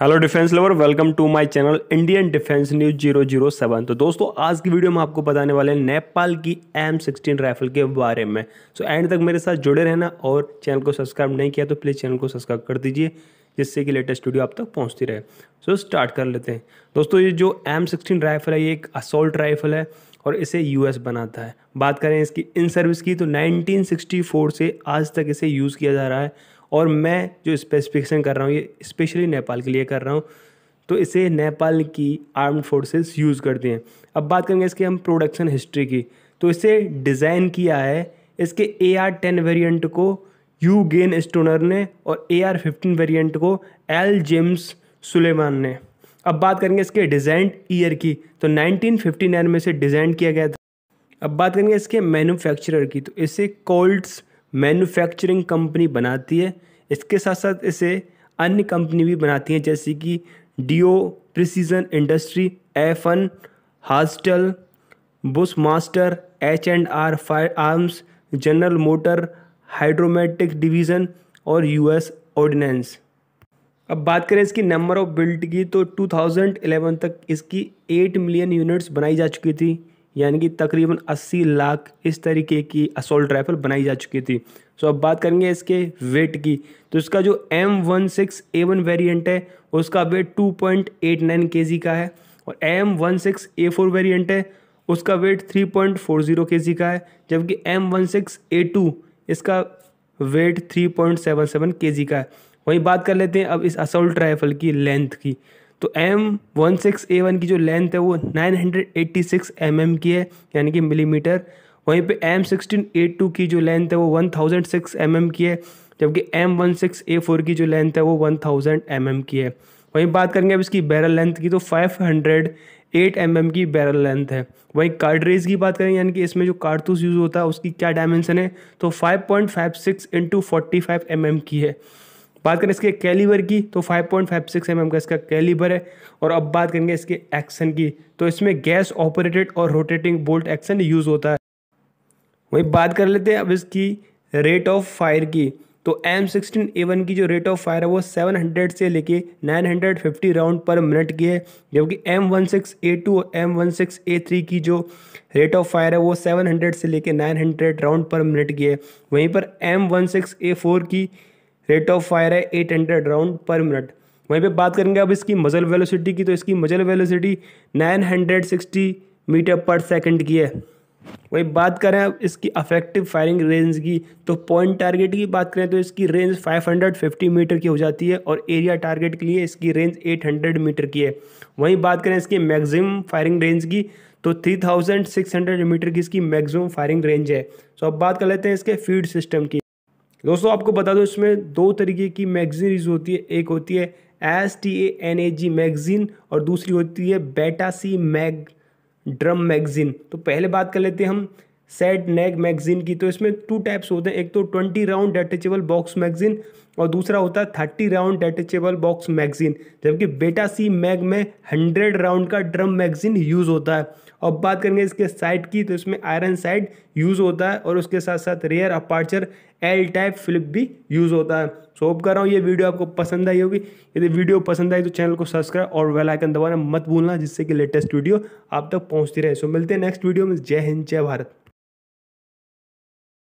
hello defence lover welcome to my channel Indian defence news zero zero seven तो दोस्तों आज की video में आपको बताने वाले हैं नेपाल की एम सिक्सटीन राइफल के बारे में सो so, एंड तक मेरे साथ जुड़े रहना और चैनल को सब्सक्राइब नहीं किया तो प्लीज़ चैनल को सब्सक्राइब कर दीजिए जिससे कि लेटेस्ट वीडियो आप तक पहुँचती रहे सो so, स्टार्ट कर लेते हैं दोस्तों ये जो एम सिक्सटीन राइफल है ये एक असोल्ट राइफल है और इसे यू बनाता है बात करें इसकी इन सर्विस की तो नाइनटीन से आज तक इसे यूज़ किया जा रहा है और मैं जो स्पेसिफिकेशन कर रहा हूँ ये स्पेशली नेपाल के लिए कर रहा हूँ तो इसे नेपाल की आर्म्ड फोर्सेस यूज़ करती हैं अब बात करेंगे इसके हम प्रोडक्शन हिस्ट्री की तो इसे डिज़ाइन किया है इसके ए आर टेन वेरियंट को यू गेन स्टोनर ने और ए आर फिफ्टीन वेरियंट को एल जेम्स सुलेमान ने अब बात करेंगे इसके डिज़ाइन ईयर की तो 1959 में इसे डिज़ाइन किया गया था अब बात करेंगे इसके मैन्युफैक्चरर की तो इसे कोल्ड्स मैन्युफैक्चरिंग कंपनी बनाती है इसके साथ साथ इसे अन्य कंपनी भी बनाती हैं जैसे कि Daewoo precision industry F N Herstal Bushmaster H and R firearms general motor Hydramatic division और यूएस ऑर्डिनेंस अब बात करें इसकी नंबर ऑफ बिल्ट की तो 2011 तक इसकी 8 मिलियन यूनिट्स बनाई जा चुकी थी यानी कि तकरीबन 80 लाख इस तरीके की असोल्ट राइफल बनाई जा चुकी थी सो अब बात करेंगे इसके वेट की तो इसका जो M one six A one variant है उसका weight two point eight nine K G का है और M one six A four variant है उसका weight three point four zero K G का है जबकि M one six A two इसका weight three point seven seven K G का है वहीं बात कर लेते हैं अब इस असोल्ट राइफल की लेंथ की तो M one six A one की जो लेंथ है वो nine hundred eighty six M M की है यानी कि मिलीमीटर वहीं पे एम सिक्सटीन ए टू की जो लेंथ है वो one thousand six M M की है जबकि M one six A four की जो लेंथ है वो वन थाउजेंड एम एम की है वहीं बात करेंगे अब इसकी बैरल लेंथ की तो five hundred eight M M की बैरल लेंथ है वहीं कार्डरेज की बात करें यानी कि इसमें जो कारतूस यूज़ होता है उसकी क्या डायमेंशन है तो five point five six into forty five M M की है बात करें इसके कैलीवर की तो 5.56 पॉइंट mm का इसका कैलिबर है और अब बात करेंगे इसके एक्शन की तो इसमें गैस ऑपरेटेड और रोटेटिंग बोल्ट एक्शन यूज़ होता है वहीं बात कर लेते हैं अब इसकी रेट ऑफ फायर की तो एम सिक्सटीन ए वन की जो रेट ऑफ फायर है वो 700 से लेके 950 राउंड पर मिनट की है जबकि M one six A two और M one six A three की जो रेट ऑफ फायर है वो 700 से लेके 900 राउंड पर मिनट की है वहीं पर M one six A four की रेट ऑफ फायर है 800 राउंड पर मिनट वहीं पे बात करेंगे अब इसकी मजल वेलोसिटी की तो इसकी मजल वेलोसिटी 960 मीटर पर सेकंड की है वहीं बात करें अब इसकी अफेक्टिव फायरिंग रेंज की तो पॉइंट टारगेट की बात करें तो इसकी रेंज 550 मीटर की हो जाती है और एरिया टारगेट के लिए इसकी रेंज 800 मीटर की है वहीं बात करें इसकी मैक्सिमम फायरिंग रेंज की तो 3600 मीटर की इसकी मैक्सिमम फायरिंग रेंज है सो अब बात कर लेते हैं इसके फीड सिस्टम की दोस्तों आपको बता दो इसमें दो तरीके की मैगजीन होती है एक होती है S T A N A G magazine और दूसरी होती है बेटा सी मैग ड्रम मैगजीन तो पहले बात कर लेते हैं हम सेट नेग मैगजीन की तो इसमें टू टाइप्स होते हैं एक तो twenty round detachable box magazine और दूसरा होता है thirty round detachable box magazine जबकि बेटा सी मैग में हंड्रेड राउंड का ड्रम मैगजीन यूज़ होता है अब बात करेंगे इसके साइड की तो इसमें आयरन साइड यूज़ होता है और उसके साथ साथ rear aperture L type flip भी यूज़ होता है सो होप कर रहा हूँ ये वीडियो आपको पसंद आई होगी यदि वीडियो पसंद आई तो चैनल को सब्सक्राइब और वेलाइकन आइकन दबाना मत भूलना जिससे कि लेटेस्ट वीडियो आप तक पहुँचती रहे सो मिलते हैं नेक्स्ट वीडियो में जय हिंद जय भारत